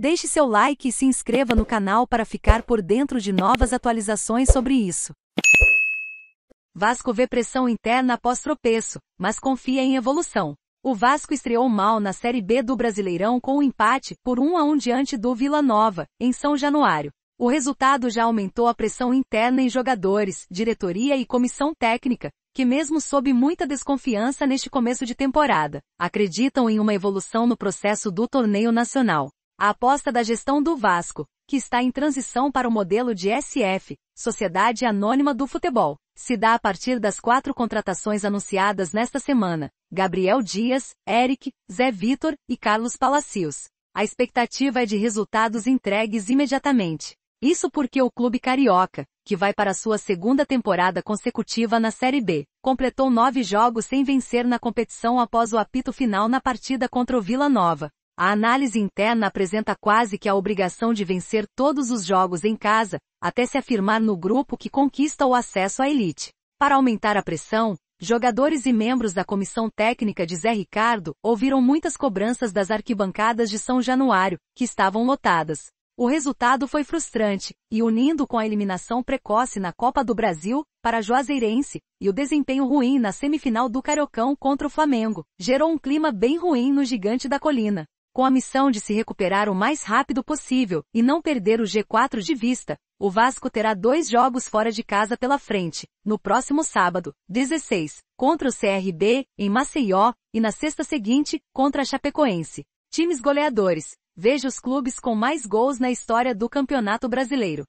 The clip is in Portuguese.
Deixe seu like e se inscreva no canal para ficar por dentro de novas atualizações sobre isso. Vasco vê pressão interna após tropeço, mas confia em evolução. O Vasco estreou mal na Série B do Brasileirão com o um empate por 1 a 1 diante do Vila Nova, em São Januário. O resultado já aumentou a pressão interna em jogadores, diretoria e comissão técnica, que mesmo sob muita desconfiança neste começo de temporada, acreditam em uma evolução no processo do torneio nacional. A aposta da gestão do Vasco, que está em transição para o modelo de SF, Sociedade Anônima do Futebol, se dá a partir das quatro contratações anunciadas nesta semana: Gabriel Dias, Eric, Zé Vitor e Carlos Palacios. A expectativa é de resultados entregues imediatamente. Isso porque o clube carioca, que vai para sua segunda temporada consecutiva na Série B, completou nove jogos sem vencer na competição após o apito final na partida contra o Vila Nova, a análise interna apresenta quase que a obrigação de vencer todos os jogos em casa, até se afirmar no grupo que conquista o acesso à elite. Para aumentar a pressão, jogadores e membros da comissão técnica de Zé Ricardo ouviram muitas cobranças das arquibancadas de São Januário, que estavam lotadas. O resultado foi frustrante, e unindo com a eliminação precoce na Copa do Brasil, para Juazeirense, e o desempenho ruim na semifinal do Cariocão contra o Flamengo, gerou um clima bem ruim no gigante da colina com a missão de se recuperar o mais rápido possível e não perder o G4 de vista, o Vasco terá dois jogos fora de casa pela frente, no próximo sábado, 16, contra o CRB, em Maceió, e na sexta seguinte, contra a Chapecoense. Times goleadores. Veja os clubes com mais gols na história do Campeonato Brasileiro.